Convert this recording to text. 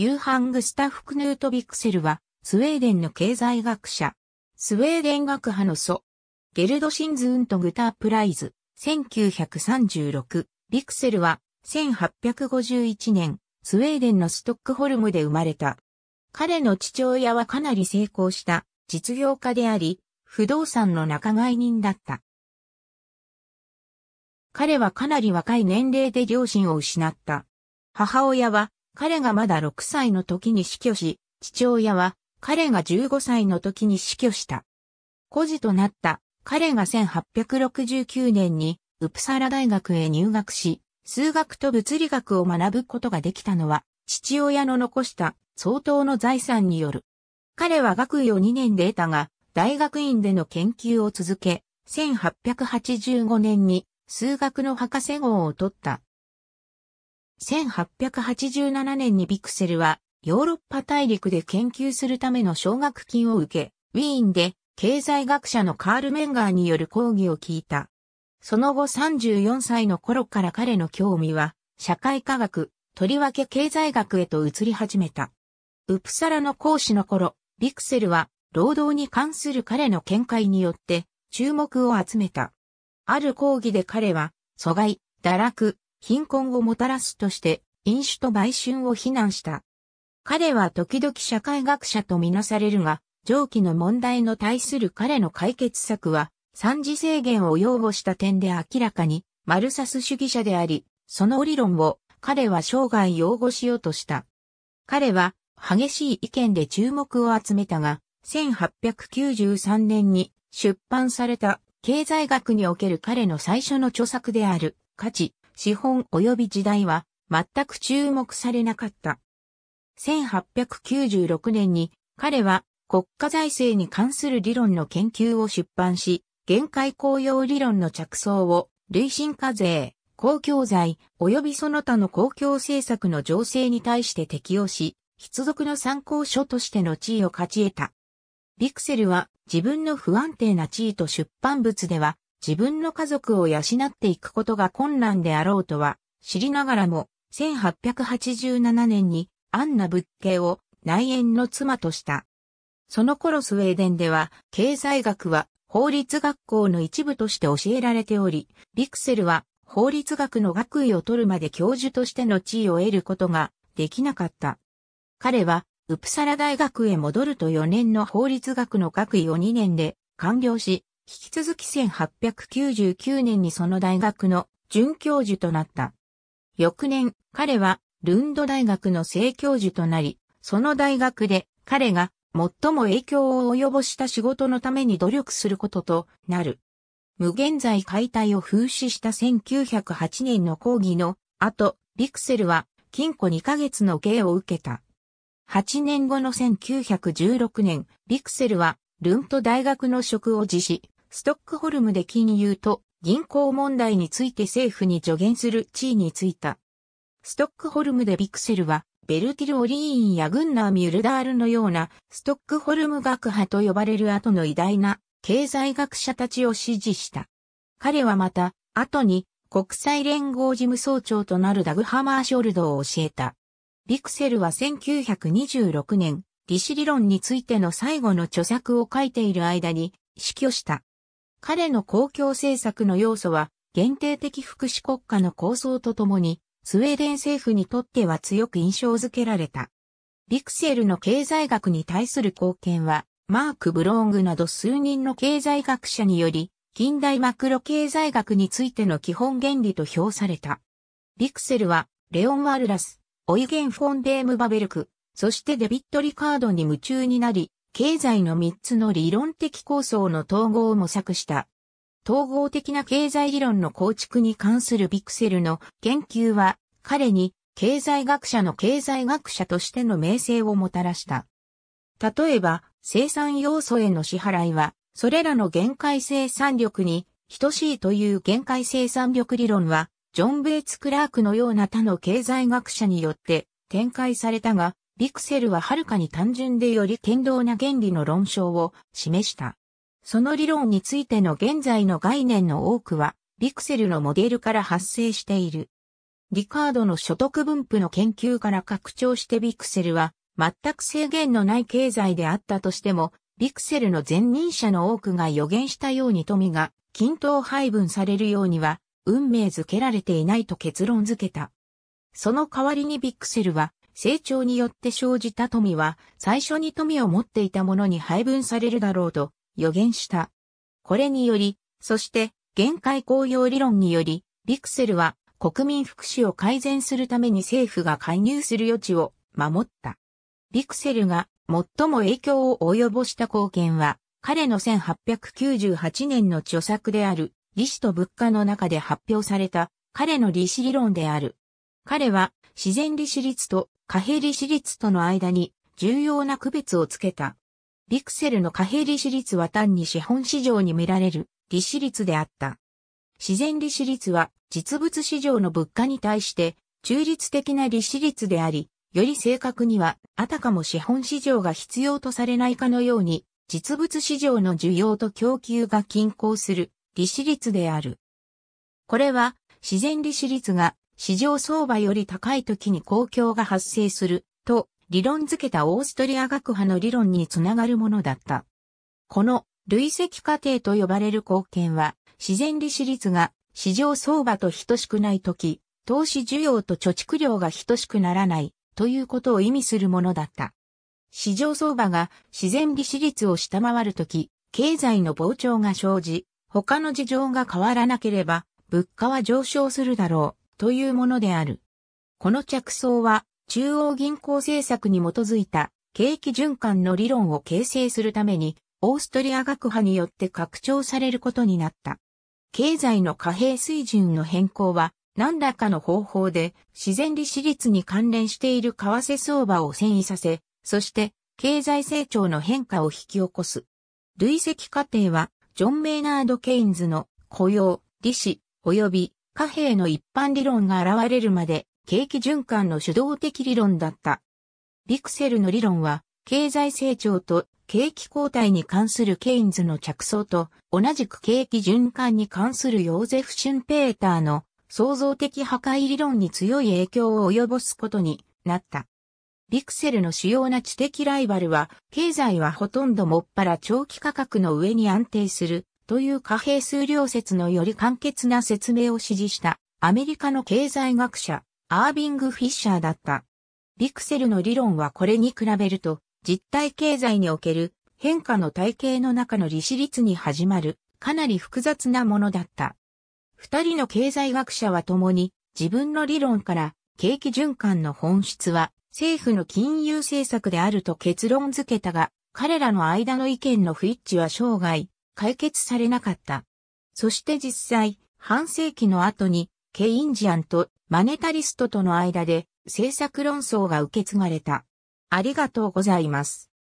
ユーハン・グスタフ・クヌート・ビクセルは、スウェーデンの経済学者。スウェーデン学派の祖。ゲルド・シンズ・ウント・グタープライズ、1936。ビクセルは、1851年、スウェーデンのストックホルムで生まれた。彼の父親はかなり成功した実業家であり、不動産の仲買人だった。彼はかなり若い年齢で両親を失った。母親は彼がまだ6歳の時に死去し、父親は彼が15歳の時に死去した。孤児となった彼が1869年にウプサラ大学へ入学し、数学と物理学を学ぶことができたのは、父親の残した相当の財産による。彼は学位を2年で得たが、大学院での研究を続け、1885年に数学の博士号を取った。1887年にビクセルはヨーロッパ大陸で研究するための奨学金を受け、ウィーンで経済学者のカール・メンガーによる講義を聞いた。その後34歳の頃から彼の興味は社会科学、とりわけ経済学へと移り始めた。ウプサラの講師の頃、ビクセルは労働に関する彼の見解によって注目を集めた。ある講義で彼は、阻害、堕落、貧困をもたらすとして飲酒と売春を非難した。彼は時々社会学者とみなされるが、上記の問題の対する彼の解決策は、三次制限を擁護した点で明らかに、マルサス主義者であり、その理論を彼は生涯擁護しようとした。彼は激しい意見で注目を集めたが、1893年に出版された経済学における彼の最初の著作である価値、資本及び時代は全く注目されなかった。1896年に彼は国家財政に関する理論の研究を出版し、限界公用理論の着想を累進課税、公共財及びその他の公共政策の情勢に対して適用し、必属の参考書としての地位を勝ち得た。ビクセルは自分の不安定な地位と出版物では自分の家族を養っていくことが困難であろうとは知りながらも、1887年にアンナ・仏ッを内縁の妻とした。その頃スウェーデンでは経済学は法律学校の一部として教えられており、ビクセルは法律学の学位を取るまで教授としての地位を得ることができなかった。彼はウプサラ大学へ戻ると4年の法律学の学位を2年で完了し、引き続き1899年にその大学の准教授となった。翌年、彼はルンド大学の正教授となり、その大学で彼が最も影響を及ぼした仕事のために努力することとなる。無限在解体を風刺した1908年の講義の後、ビクセルは禁錮2ヶ月の刑を受けた。8年後の1916年、ビクセルはルント大学の職を辞し、ストックホルムで金融と銀行問題について政府に助言する地位についた。ストックホルムでビクセルは、ベルティル・オリーンやグンナー・ミュルダールのような、ストックホルム学派と呼ばれる後の偉大な経済学者たちを支持した。彼はまた、後に国際連合事務総長となるダグ・ハマーショルドを教えた。ビクセルは1926年、利子理論についての最後の著作を書いている間に死去した。彼の公共政策の要素は、限定的福祉国家の構想とともに、スウェーデン政府にとっては強く印象づけられた。ビクセルの経済学に対する貢献は、マーク・ブローングなど数人の経済学者により、近代マクロ経済学についての基本原理と評された。ビクセルは、レオン・ワルラス、オイゲン・フォンデーム・バベルク、そしてデビット・リカードに夢中になり、経済の3つの理論的構想の統合を模索した。統合的な経済理論の構築に関するビクセルの研究は、彼に経済学者の経済学者としての名声をもたらした。例えば、生産要素への支払いは、それらの限界生産力に等しいという限界生産力理論は、ジョン・ベイツ・クラークのような他の経済学者によって展開されたが、ビクセルははるかに単純でより堅牢な原理の論証を示した。その理論についての現在の概念の多くは、ビクセルのモデルから発生している。リカードの所得分布の研究から拡張してビクセルは、全く制限のない経済であったとしても、ビクセルの前任者の多くが予言したように富が均等配分されるようには、運命づけられていないと結論づけた。その代わりにビクセルは、成長によって生じた富は、最初に富を持っていたものに配分されるだろうと予言した。これにより、そして限界公用理論により、ビクセルは国民福祉を改善するために政府が介入する余地を守った。ビクセルが最も影響を及ぼした貢献は、彼の1898年の著作である、利子と物価の中で発表された、彼の利子理論である。彼は、自然利子率と貨幣利子率との間に重要な区別をつけた。ビクセルの貨幣利子率は単に資本市場に見られる利子率であった。自然利子率は実物市場の物価に対して中立的な利子率であり、より正確にはあたかも資本市場が必要とされないかのように実物市場の需要と供給が均衡する利子率である。これは自然利子率が市場相場より高い時に公共が発生すると理論づけたオーストリア学派の理論につながるものだった。この累積過程と呼ばれる貢献は自然利子率が市場相場と等しくない時、投資需要と貯蓄量が等しくならないということを意味するものだった。市場相場が自然利子率を下回るとき、経済の膨張が生じ、他の事情が変わらなければ、物価は上昇するだろう。というものである。この着想は、中央銀行政策に基づいた景気循環の理論を形成するために、オーストリア学派によって拡張されることになった。経済の貨幣水準の変更は、何らかの方法で自然利子率に関連している為替相場を遷移させ、そして経済成長の変化を引き起こす。累積過程は、ジョン・メイナード・ケインズの雇用、利子、及び貨幣の一般理論が現れるまで、景気循環の主導的理論だった。ビクセルの理論は、経済成長と景気後退に関するケインズの着想と、同じく景気循環に関するヨーゼフ・シュンペーターの創造的破壊理論に強い影響を及ぼすことになった。ビクセルの主要な知的ライバルは、経済はほとんどもっぱら長期価格の上に安定するという貨幣数量説のより簡潔な説明を指示したアメリカの経済学者アービング・フィッシャーだった。ビクセルの理論はこれに比べると実体経済における変化の体系の中の利子率に始まるかなり複雑なものだった。二人の経済学者は共に自分の理論から景気循環の本質は政府の金融政策であると結論付けたが、彼らの間の意見の不一致は生涯解決されなかった。そして実際、半世紀の後に、ケインジアンとマネタリストとの間で政策論争が受け継がれた。ありがとうございます。